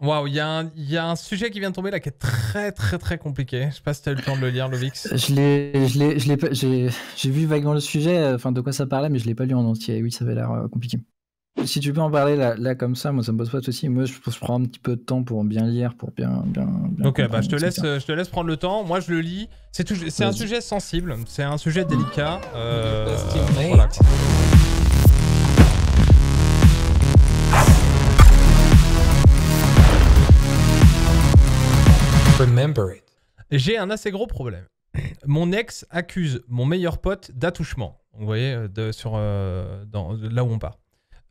Waouh, il y, y, a un sujet qui vient de tomber là qui est très très très compliqué. Je sais pas si tu as eu le temps de le lire, Lovix. Euh, je l'ai, j'ai vu vaguement le sujet, euh, enfin de quoi ça parlait, mais je l'ai pas lu en entier. Oui, ça avait l'air euh, compliqué. Si tu peux en parler là, là, comme ça, moi ça me pose pas de Moi je, je, prends un petit peu de temps pour bien lire, pour bien. bien, Donc ok, bah, je, te laisse, je te laisse prendre le temps. Moi je le lis. C'est, c'est un sujet sensible, c'est un sujet délicat. Euh, voilà. J'ai un assez gros problème. Mon ex accuse mon meilleur pote d'attouchement. Vous voyez, euh, sur, euh, dans, là où on part.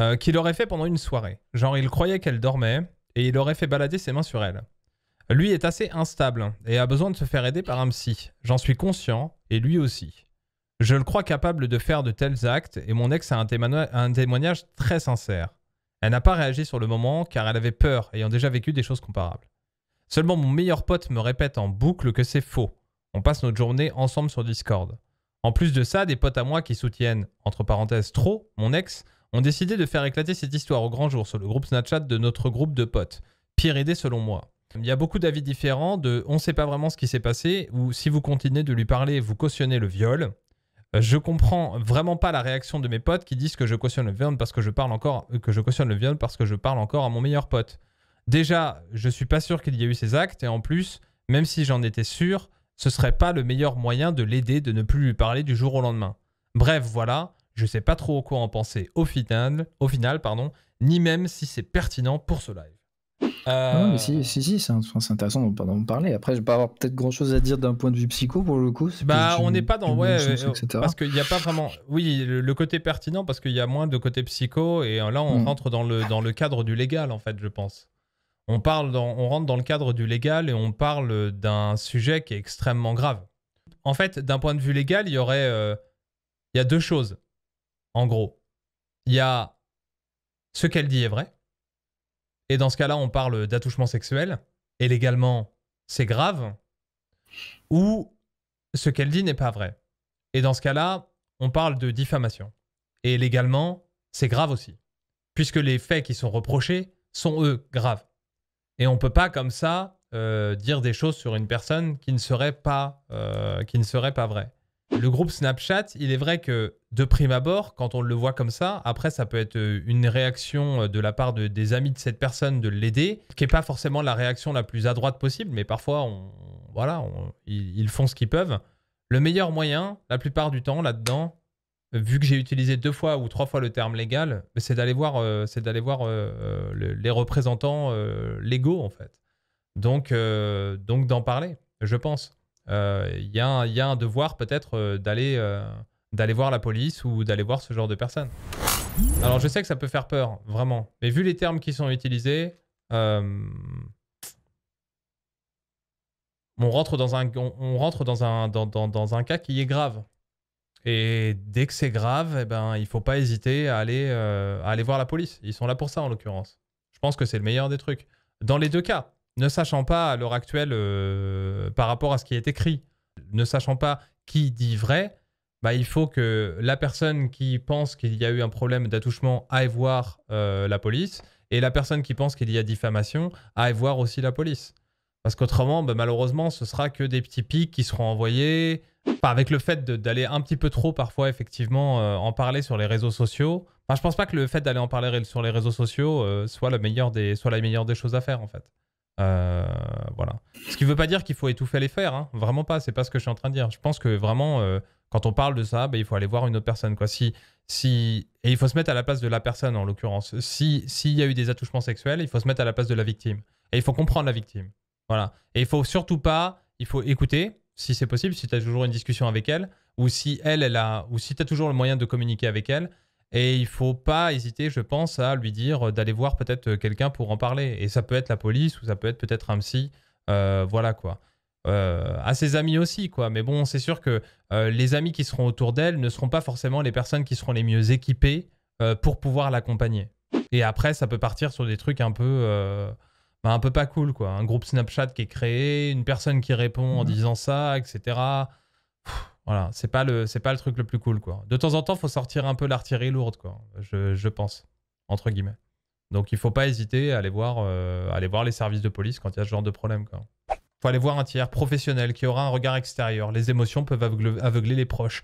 Euh, qu'il aurait fait pendant une soirée. Genre, il croyait qu'elle dormait et il aurait fait balader ses mains sur elle. Lui est assez instable et a besoin de se faire aider par un psy. J'en suis conscient et lui aussi. Je le crois capable de faire de tels actes et mon ex a un témoignage très sincère. Elle n'a pas réagi sur le moment car elle avait peur, ayant déjà vécu des choses comparables. Seulement mon meilleur pote me répète en boucle que c'est faux. On passe notre journée ensemble sur Discord. En plus de ça, des potes à moi qui soutiennent, entre parenthèses, trop, mon ex, ont décidé de faire éclater cette histoire au grand jour sur le groupe Snapchat de notre groupe de potes. Pire idée selon moi. Il y a beaucoup d'avis différents de on sait pas vraiment ce qui s'est passé ou si vous continuez de lui parler, vous cautionnez le viol. Euh, je comprends vraiment pas la réaction de mes potes qui disent que je cautionne le viol parce que je parle encore euh, que je cautionne le viol parce que je parle encore à mon meilleur pote déjà, je suis pas sûr qu'il y ait eu ces actes, et en plus, même si j'en étais sûr, ce serait pas le meilleur moyen de l'aider de ne plus lui parler du jour au lendemain. Bref, voilà, je sais pas trop quoi en penser au final, au final pardon, ni même si c'est pertinent pour ce live. Euh... si, si, si c'est intéressant d'en parler. Après, je vais pas avoir peut-être grand chose à dire d'un point de vue psycho pour le coup. Bah, on n'est pas dans. Ouais, euh, parce qu'il a pas vraiment. Oui, le, côté pertinent, parce qu'il y a moins de côté psycho, et là, on mm. rentre dans le, dans le cadre du légal, en fait, je pense on, parle dans, rentre dans le cadre du légal et on parle d'un sujet qui est extrêmement grave. En fait, d'un point de vue légal, il y aurait. Euh, il y a deux choses, en gros. Il y a ce qu'elle dit est vrai. Et dans ce cas-là, on parle d'attouchement sexuel. Et légalement, c'est grave. Ou ce qu'elle dit n'est pas vrai. Et dans ce cas-là, on parle de diffamation. Et légalement, c'est grave aussi. Puisque les faits qui sont reprochés sont, eux, graves. Et on peut pas comme ça euh, dire des choses sur une personne qui ne serait pas, vraie. Euh, qui ne serait pas vrai. Le groupe Snapchat, il est vrai que de prime abord, quand on le voit comme ça, après ça peut être euh, une réaction de la part des amis de cette personne de l'aider, qui n'est pas forcément la réaction la plus adroite possible, mais parfois on, voilà, ils font ce qu'ils peuvent. Le meilleur moyen, la plupart du temps là-dedans, vu que j'ai utilisé deux fois ou trois fois le terme légal, c'est d'aller voir, euh, c'est d'aller voir euh, euh, les représentants légaux, en fait. Donc, donc d'en parler, je pense. Il y, y, a un devoir peut-être d'aller, d'aller voir la police ou d'aller voir ce genre de personnes. Alors, je sais que ça peut faire peur, vraiment. Mais vu les termes qui sont utilisés, on rentre dans un, on rentre dans un, dans, dans, dans un cas qui est grave. Et dès que c'est grave, eh ben, il ne faut pas hésiter à aller, euh, aller voir la police. Ils sont là pour ça, en l'occurrence. Je pense que c'est le meilleur des trucs. Dans les deux cas, ne sachant pas à l'heure actuelle, euh, par rapport à ce qui est écrit, ne sachant pas qui dit vrai, bah, il faut que la personne qui pense qu'il y a eu un problème d'attouchement aille voir euh, la police, et la personne qui pense qu'il y a diffamation aille voir aussi la police. Parce qu'autrement, bah, malheureusement, ce sera que des petits pics qui seront envoyés, avec le fait d'aller un petit peu trop parfois effectivement euh, en parler sur les réseaux sociaux. Enfin, je pense pas que le fait d'aller en parler sur les réseaux sociaux euh, soit la meilleure des choses à faire en fait. Euh, voilà. Ce qui ne veut pas dire qu'il faut étouffer les faire, hein. vraiment pas. C'est pas ce que je suis en train de dire. Je pense que vraiment quand on parle de ça, bah, il faut aller voir une autre personne quoi. Si si et il faut se mettre à la place de la personne en l'occurrence. Si s'il y a eu des attouchements sexuels, il faut se mettre à la place de la victime et il faut comprendre la victime. Voilà. Et il faut surtout pas, il faut écouter, si c'est possible, si tu as toujours une discussion avec elle, ou si elle, elle a, ou si tu as toujours le moyen de communiquer avec elle. Et il faut pas hésiter, je pense, à lui dire d'aller voir peut-être quelqu'un pour en parler. Et ça peut être la police, ou ça peut être peut-être un psy, euh, voilà quoi. Euh, à ses amis aussi, quoi. Mais bon, c'est sûr que euh, les amis qui seront autour d'elle ne seront pas forcément les personnes qui seront les mieux équipées pour pouvoir l'accompagner. Et après, ça peut partir sur des trucs un peu bah, un peu pas cool, quoi. Un groupe Snapchat qui est créé, une personne qui répond en mhm. disant ça, etc. voilà, c'est pas, le, pas le truc le plus cool, quoi. De temps en temps, il faut sortir un peu l'artillerie lourde, quoi, je, pense, entre guillemets. Donc il faut pas hésiter à aller voir, euh, aller voir les services de police quand il y a ce genre de problème, quoi faut aller voir un tiers professionnel qui aura un regard extérieur. Les émotions peuvent aveugler, les proches.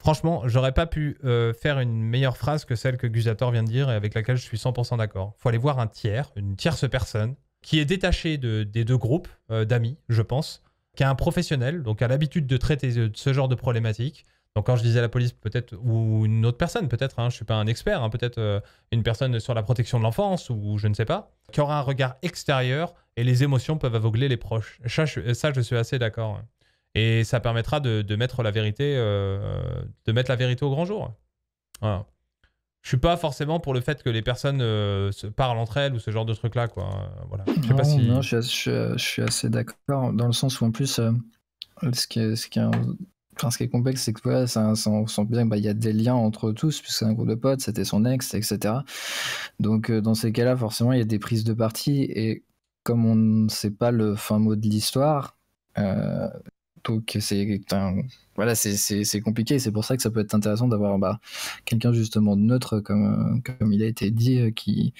Franchement, j'aurais pas pu euh, faire une meilleure phrase que celle que Gusator vient de dire et avec laquelle je suis 100% d'accord. Faut aller voir un tiers, une tierce personne, qui est détachée des deux groupes euh, d'amis, je pense, qui est un professionnel, donc a l'habitude de traiter ce genre de problématiques. Donc quand je disais la police, peut-être, ou une autre personne, peut-être, hein, je suis pas un expert, hein, peut-être euh, une personne sur la protection de l'enfance, ou je ne sais pas, qui aura un regard extérieur et les émotions peuvent aveugler les proches. Ça, je, suis assez d'accord. Et ça permettra de, mettre la vérité, euh, euh, de mettre la vérité au grand jour. Voilà. Je suis pas forcément pour le fait que les personnes euh, se parlent entre elles ou ce genre de truc là, quoi. Voilà. Je si... non, je, suis, assez d'accord dans le sens où en plus, ce, qui est, qui complexe, c'est que voilà, ça, sent bien qu'il bah, y a des liens entre tous, puisque c'est un groupe de potes, c'était son ex, etc. Donc dans ces cas-là, forcément, il y a des prises de parti et comme on ne sait pas le fin mot de l'histoire, donc c'est voilà, c'est compliqué. C'est pour ça que ça peut être intéressant d'avoir bah, quelqu'un justement neutre, comme, comme il a été dit, euh, qui,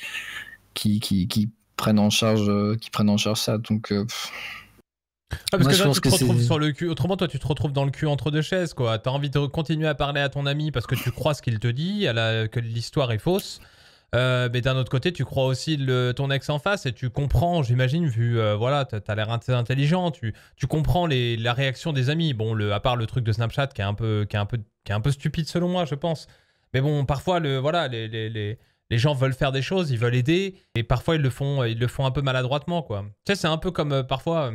qui, qui, qui prenne, en charge, euh, qui prennent en charge ça. Donc. parce que sur le cul. Autrement, toi, tu te retrouves dans le cul entre deux chaises, quoi. T'as envie de continuer à parler à ton ami parce que tu crois ce qu'il te dit, à que l'histoire est fausse. Euh, mais d'un autre côté, tu crois aussi le, ton ex en face et tu comprends, j'imagine, vu, euh, voilà, t'as as, l'air intelligent, tu, comprends la réaction des amis. Bon, le, à part le truc de Snapchat qui est un peu, qui est un peu, qui est un peu stupide selon moi, je pense. Mais bon, parfois, le, voilà, les, les, gens veulent faire des choses, ils veulent aider et parfois ils le font, ils le font un peu maladroitement, quoi. Tu sais, c'est un peu comme euh, parfois.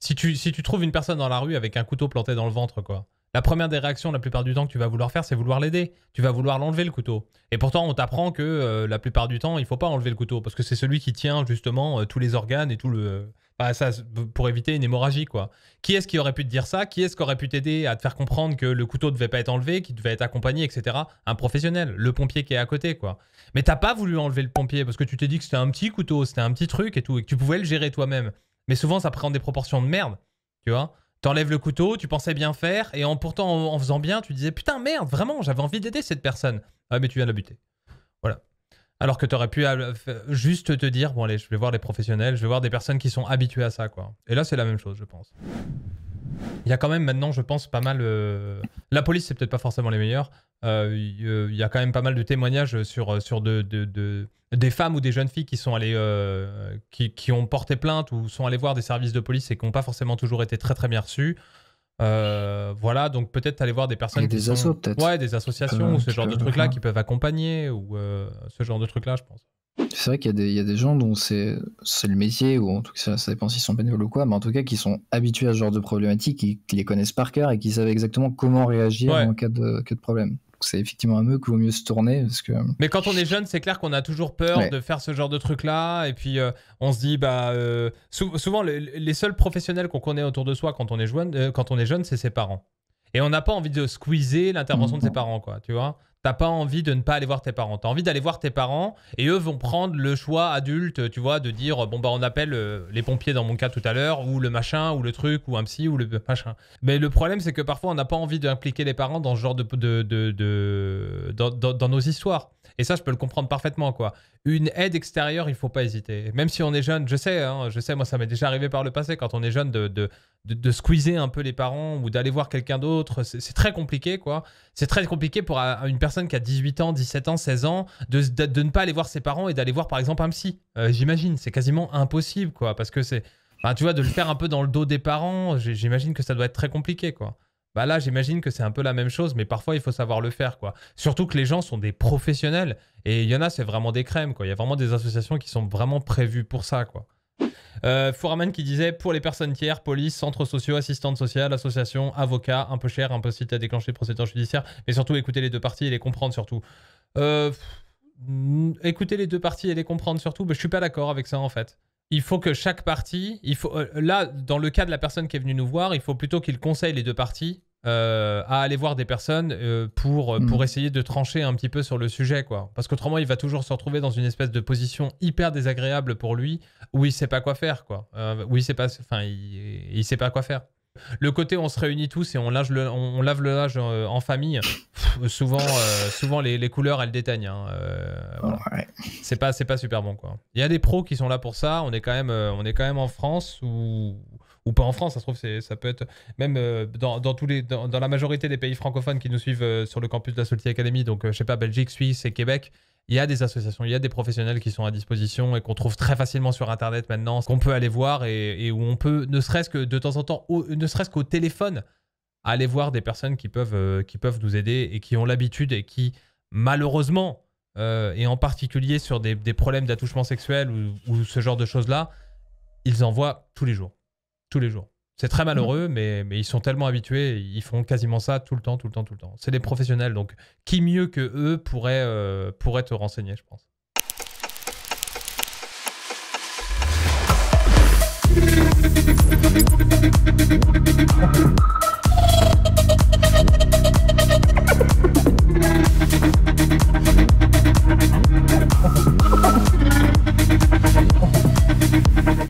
si tu, si tu trouves une personne dans la rue avec un couteau planté dans le ventre, quoi. La première des réactions, la plupart du temps, que tu vas vouloir faire, c'est vouloir l'aider. Tu vas vouloir l'enlever le couteau. Et pourtant, on t'apprend que euh, la plupart du temps, il ne faut pas enlever le couteau parce que c'est celui qui tient justement euh, tous les organes et tout le. Bah, ça, pour éviter une hémorragie, quoi. Qui est-ce qui aurait pu te dire ça Qui est-ce qui aurait pu t'aider à te faire comprendre que le couteau devait pas être enlevé, qu'il devait être accompagné, etc. Un professionnel, le pompier qui est à côté, quoi. Mais t'as pas voulu enlever le pompier parce que tu t'es dit que c'était un petit couteau, c'était un petit truc et tout, et que tu pouvais le gérer toi-même. Mais souvent, ça prend des proportions de merde, tu vois. T'enlèves le couteau, tu pensais bien faire, et en pourtant en, faisant bien, tu disais putain merde, vraiment, j'avais envie d'aider cette personne. Ah mais tu viens de la buter. Voilà. Alors que t'aurais pu euh, juste te dire bon allez, je vais voir des professionnels, je vais voir des personnes qui sont habituées à ça quoi. Et là c'est la même chose, je pense il y a quand même maintenant, je pense, pas mal. Euh, la police, c'est peut-être pas forcément les meilleurs. il euh, euh, y a quand même pas mal de témoignages sur, sur de, des femmes ou des jeunes filles qui sont allées, qui, ont porté plainte ou sont allées voir des services de police et qui n'ont pas forcément toujours été très très bien reçus. voilà, donc peut-être aller voir des personnes. des Ouais, des associations ou ce genre de trucs-là qui peuvent accompagner ou ce genre de trucs-là, je pense. C'est vrai qu'il y, a des gens dont c'est le métier, ou en tout cas, ça dépend s'ils sont bénévoles ou quoi, mais en tout cas, qui sont habitués à ce genre de problématiques, qui, les connaissent par cœur et qui savent exactement comment réagir en cas de, cas de problème c'est effectivement à eux qu'il vaut mieux se tourner parce que. Mais quand on est jeune, c'est clair qu'on a toujours peur de faire ce genre de truc là, et puis euh, on se dit bah euh, souvent les, seuls professionnels qu'on connaît autour de soi euh, quand on est jeune, c'est ses parents. Et on n'a pas envie de squeezer l'intervention de mm, ses parents quoi, tu vois. T'as pas envie de ne pas aller voir tes parents. T'as envie d'aller voir tes parents et eux vont prendre le choix adulte, tu vois, de dire bon bah on appelle euh, les pompiers dans mon cas tout à l'heure ou le machin ou le truc ou un psy ou le machin. Mais le problème c'est que parfois on n'a pas envie d'impliquer les parents dans ce genre de, de, dans, nos histoires. Et ça, je peux le comprendre parfaitement, quoi. Une aide extérieure, il faut pas hésiter. Même si on est jeune, je sais, hein, je sais, moi, ça m'est déjà arrivé par le passé, quand on est jeune, de, de, squeezer un peu les parents ou d'aller voir quelqu'un d'autre. C'est très compliqué, quoi. C'est très compliqué pour une personne qui a 18 ans, 17 ans, 16 ans de, de, ne pas aller voir ses parents et d'aller voir, par exemple, un psy. Euh, j'imagine, c'est quasiment impossible, quoi, parce que c'est... tu vois, de le faire un peu dans le dos des parents, j'imagine que ça doit être très compliqué, quoi. Bah là, j'imagine que c'est un peu la même chose, mais parfois il faut savoir le faire, quoi. Surtout que les gens sont des professionnels et il y en a, c'est vraiment des crèmes, quoi. Il y a vraiment des associations qui sont vraiment prévues pour ça, quoi. Euh, qui disait pour les personnes tiers, police, centres sociaux, assistantes sociales, associations, avocats, un peu cher, un peu impossible à déclencher procédure judiciaire, mais surtout écouter les deux parties et les comprendre surtout. Euh, mm, écouter les deux parties et les comprendre surtout, mais bah, je suis pas d'accord avec ça en fait. Il faut que chaque partie, il faut euh, là dans le cas de la personne qui est venue nous voir, il faut plutôt qu'il conseille les deux parties euh, à aller voir des personnes euh, pour, euh, pour mm. essayer de trancher un petit peu sur le sujet. quoi. Parce qu'autrement, il va toujours se retrouver dans une espèce de position hyper désagréable pour lui où il sait pas quoi faire. quoi. où il sait pas, enfin, il, sait pas quoi faire. Le côté on se réunit tous et on, lave le, on, lave le linge en famille, souvent, souvent les, les, couleurs elles déteignent. Hein. Voilà. C'est pas, pas super bon quoi. Il y a des pros qui sont là pour ça. On est quand même, on est quand même en France où ou pas en France, ça se trouve, ça peut être même euh, dans, tous les, dans, la majorité des pays francophones qui nous suivent euh, sur le campus de la Solti Academy, donc je euh, je sais pas, Belgique, Suisse et Québec, il y a des associations, il y a des professionnels qui sont à disposition et qu'on trouve très facilement sur Internet maintenant, qu'on peut aller voir et, où on peut, ne serait-ce que de temps en temps, ne serait-ce qu'au téléphone, aller voir des personnes qui peuvent, qui peuvent nous aider et qui ont l'habitude et qui, malheureusement, et en particulier sur des, problèmes d'attouchement sexuel ou, ou ce genre de choses-là, ils en voient tous les jours tous les jours. C'est très malheureux, mmh. mais, mais ils sont tellement habitués, ils font quasiment ça tout le temps, tout le temps, tout le temps. C'est des professionnels, donc qui mieux que eux pourrait, euh, pourrait te renseigner, je pense.